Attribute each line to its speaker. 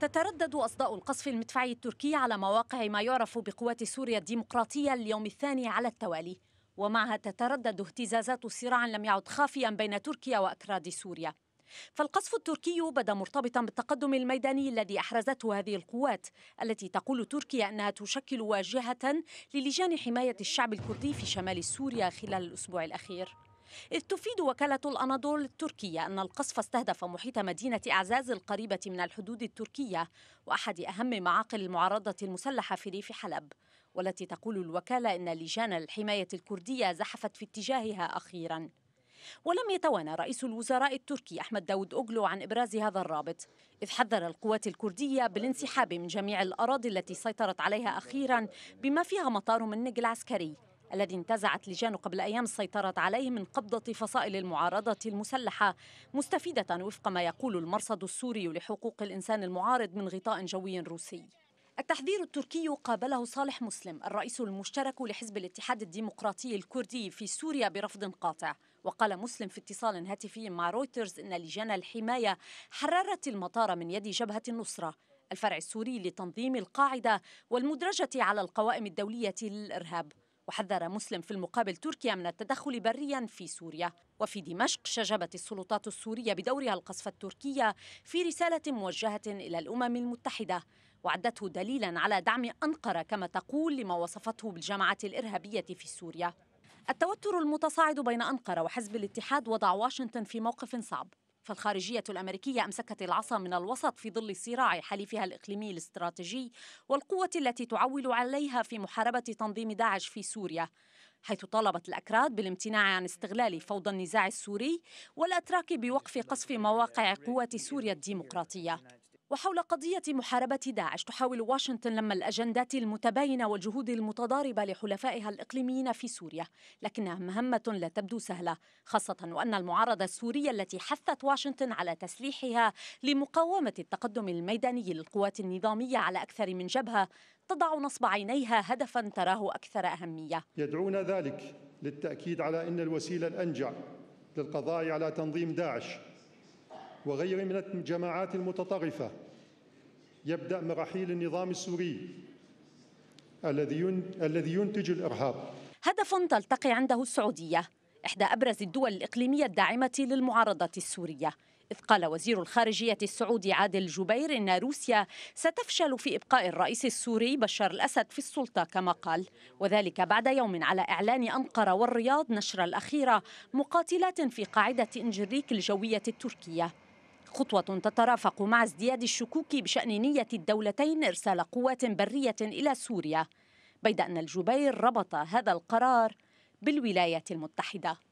Speaker 1: تتردد أصداء القصف المدفعي التركي على مواقع ما يعرف بقوات سوريا الديمقراطية اليوم الثاني على التوالي ومعها تتردد اهتزازات صراع لم يعد خافيا بين تركيا وأكراد سوريا فالقصف التركي بدا مرتبطا بالتقدم الميداني الذي احرزته هذه القوات التي تقول تركيا انها تشكل واجهه للجان حمايه الشعب الكردي في شمال سوريا خلال الاسبوع الاخير إذ تفيد وكالة الأناضول التركية أن القصف استهدف محيط مدينة أعزاز القريبة من الحدود التركية وأحد أهم معاقل المعارضة المسلحة في ريف حلب والتي تقول الوكالة أن لجان الحماية الكردية زحفت في اتجاهها أخيراً ولم يتوانى رئيس الوزراء التركي أحمد داود أوغلو عن إبراز هذا الرابط إذ حذر القوات الكردية بالانسحاب من جميع الأراضي التي سيطرت عليها أخيرا بما فيها مطار منق العسكري الذي انتزعت لجان قبل أيام السيطرة عليه من قبضة فصائل المعارضة المسلحة مستفيدة وفق ما يقول المرصد السوري لحقوق الإنسان المعارض من غطاء جوي روسي التحذير التركي قابله صالح مسلم الرئيس المشترك لحزب الاتحاد الديمقراطي الكردي في سوريا برفض قاطع وقال مسلم في اتصال هاتفي مع رويترز ان لجان الحمايه حررت المطار من يد جبهه النصره الفرع السوري لتنظيم القاعده والمدرجه على القوائم الدوليه للارهاب وحذر مسلم في المقابل تركيا من التدخل بريا في سوريا وفي دمشق شجبت السلطات السورية بدورها القصف التركية في رسالة موجهة إلى الأمم المتحدة وعدته دليلا على دعم أنقرة كما تقول لما وصفته بالجماعة الإرهابية في سوريا التوتر المتصاعد بين أنقرة وحزب الاتحاد وضع واشنطن في موقف صعب فالخارجية الأمريكية أمسكت العصا من الوسط في ظل صراع حليفها الإقليمي الاستراتيجي والقوة التي تعول عليها في محاربة تنظيم داعش في سوريا حيث طالبت الأكراد بالامتناع عن استغلال فوضى النزاع السوري والأتراك بوقف قصف مواقع قوات سوريا الديمقراطية وحول قضية محاربة داعش تحاول واشنطن لما الأجندات المتباينة والجهود المتضاربة لحلفائها الإقليميين في سوريا لكنها مهمة لا تبدو سهلة خاصة وأن المعارضة السورية التي حثت واشنطن على تسليحها لمقاومة التقدم الميداني للقوات النظامية على أكثر من جبهة تضع نصب عينيها هدفا تراه أكثر أهمية
Speaker 2: يدعونا ذلك للتأكيد على أن الوسيلة الأنجع للقضاء على تنظيم داعش وغيره من الجماعات المتطرفة يبدأ مرحيل النظام السوري الذي ينتج الإرهاب
Speaker 1: هدف تلتقي عنده السعودية إحدى أبرز الدول الإقليمية الداعمة للمعارضة السورية إذ قال وزير الخارجية السعودي عادل جبير إن روسيا ستفشل في إبقاء الرئيس السوري بشار الأسد في السلطة كما قال وذلك بعد يوم على إعلان أنقرة والرياض نشر الأخيرة مقاتلات في قاعدة إنجريك الجوية التركية خطوة تترافق مع ازدياد الشكوك بشأن نية الدولتين إرسال قوات برية إلى سوريا بيد أن الجبير ربط هذا القرار بالولايات المتحدة